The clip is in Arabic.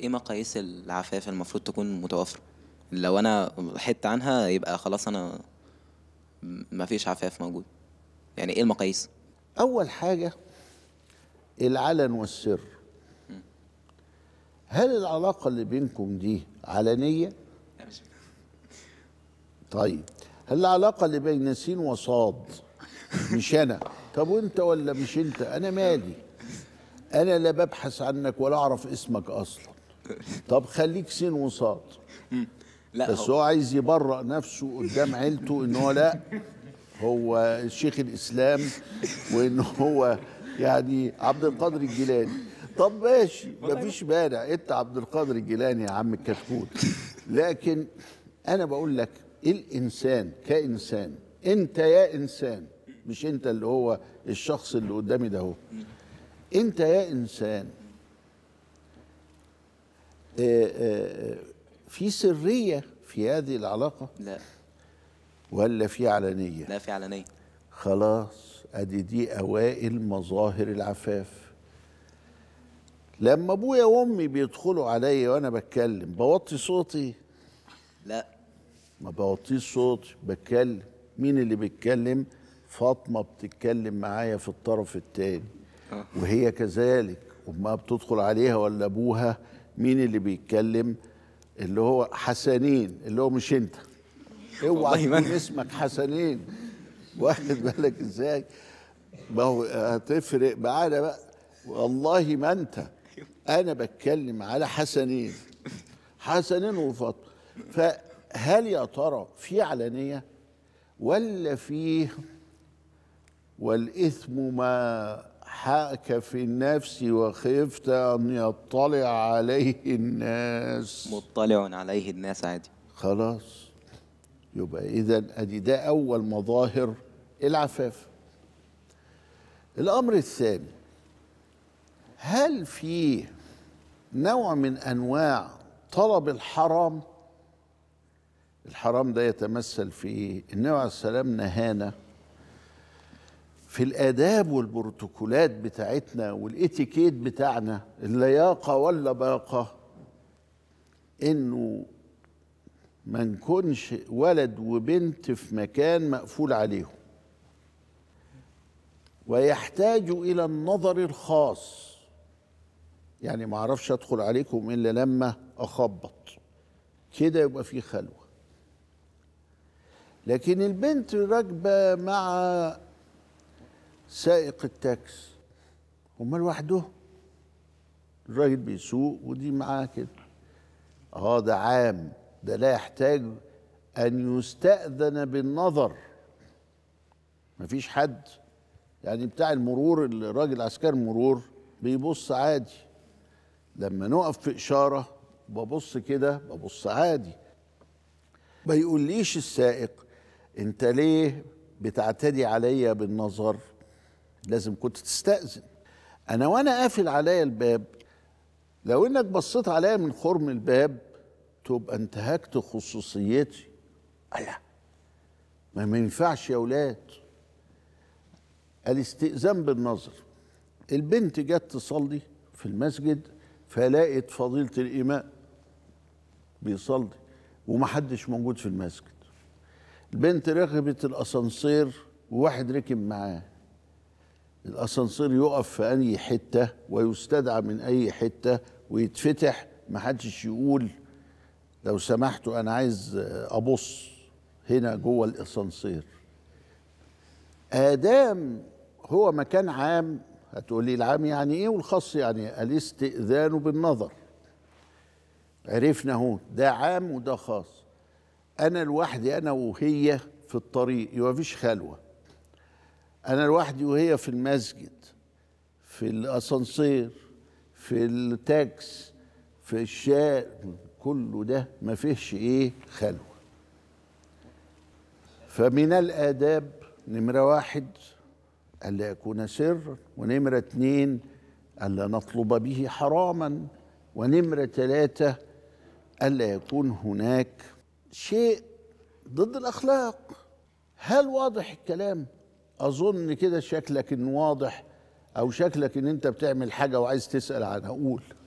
ايه مقاييس العفاف المفروض تكون متوافره لو انا حت عنها يبقى خلاص انا ما فيش عفاف موجود يعني ايه المقاييس اول حاجه العلن والسر هل العلاقه اللي بينكم دي علنيه طيب هل العلاقه اللي بين سين وصاد مش انا طب وانت ولا مش انت انا مالي انا لا ببحث عنك ولا اعرف اسمك اصلا طب خليك سين وساط لا بس هو, عايز يبرأ نفسه قدام عيلته ان هو لا هو شيخ الاسلام وان هو يعني عبد القادر الجيلاني طب ماشي مفيش مانع انت عبد القادر الجيلاني يا عم الكتكوت لكن انا بقول لك الانسان كانسان انت يا انسان مش انت اللي هو الشخص اللي قدامي ده هو انت يا انسان آه، آه، في سريه في هذه العلاقه لا ولا في علانيه لا في علانيه خلاص ادي دي اوائل مظاهر العفاف لما ابويا وامي بيدخلوا عليا وانا بتكلم بوطي صوتي لا ما بوطيش صوتي بتكلم مين اللي بيتكلم فاطمه بتتكلم معايا في الطرف الثاني آه. وهي كذلك وما بتدخل عليها ولا ابوها مين اللي بيتكلم اللي هو حسنين اللي هو مش انت اوعى تكون اسمك حسنين واخد بالك ازاي ما هو هتفرق معانا بقى والله ما انت انا بتكلم على حسنين حسنين وفاطمه فهل يا ترى في علانيه ولا فيه والاثم ما حاك في النفس وخفت أن يطلع عليه الناس مطلع عليه الناس عادي خلاص يبقى إذا أدي ده أول مظاهر العفاف الأمر الثاني هل في نوع من أنواع طلب الحرام الحرام ده يتمثل في النبي عليه السلام نهانا في الآداب والبروتوكولات بتاعتنا والإتيكيت بتاعنا اللياقة ولا باقة إنه ما نكونش ولد وبنت في مكان مقفول عليهم ويحتاجوا إلى النظر الخاص يعني ما أعرفش أدخل عليكم إلا لما أخبط كده يبقى في خلوة لكن البنت راكبة مع سائق التاكس هما لوحده الراجل بيسوق ودي معاه كده اه ده عام ده لا يحتاج ان يستاذن بالنظر مفيش حد يعني بتاع المرور الراجل عسكري مرور بيبص عادي لما نقف في اشاره ببص كده ببص عادي ما يقوليش السائق انت ليه بتعتدي عليا بالنظر لازم كنت تستأذن أنا وأنا قافل عليا الباب لو إنك بصيت عليا من خرم الباب تبقى انتهكت خصوصيتي ألا ما ينفعش يا ولاد الاستئذان بالنظر البنت جت تصلي في المسجد فلقت فضيلة الإمام بيصلي ومحدش موجود في المسجد البنت ركبت الأسانسير وواحد ركب معاه الاسانسير يقف في اي حته ويستدعى من اي حته ويتفتح محدش يقول لو سمحتوا انا عايز ابص هنا جوه الاسانسير ادام هو مكان عام هتقولي العام يعني ايه والخاص يعني الاستئذان بالنظر عرفنا اهو ده عام وده خاص انا لوحدي انا وهي في الطريق يبقى مفيش خلوه انا لوحدي وهي في المسجد في الاسانسير في التاكس في الشارع كله ده ما فيهش ايه خلوه فمن الاداب نمره واحد الا يكون سرا ونمره اتنين الا نطلب به حراما ونمره ثلاثه الا يكون هناك شيء ضد الاخلاق هل واضح الكلام اظن كده شكلك ان واضح او شكلك ان انت بتعمل حاجه وعايز تسال عنها قول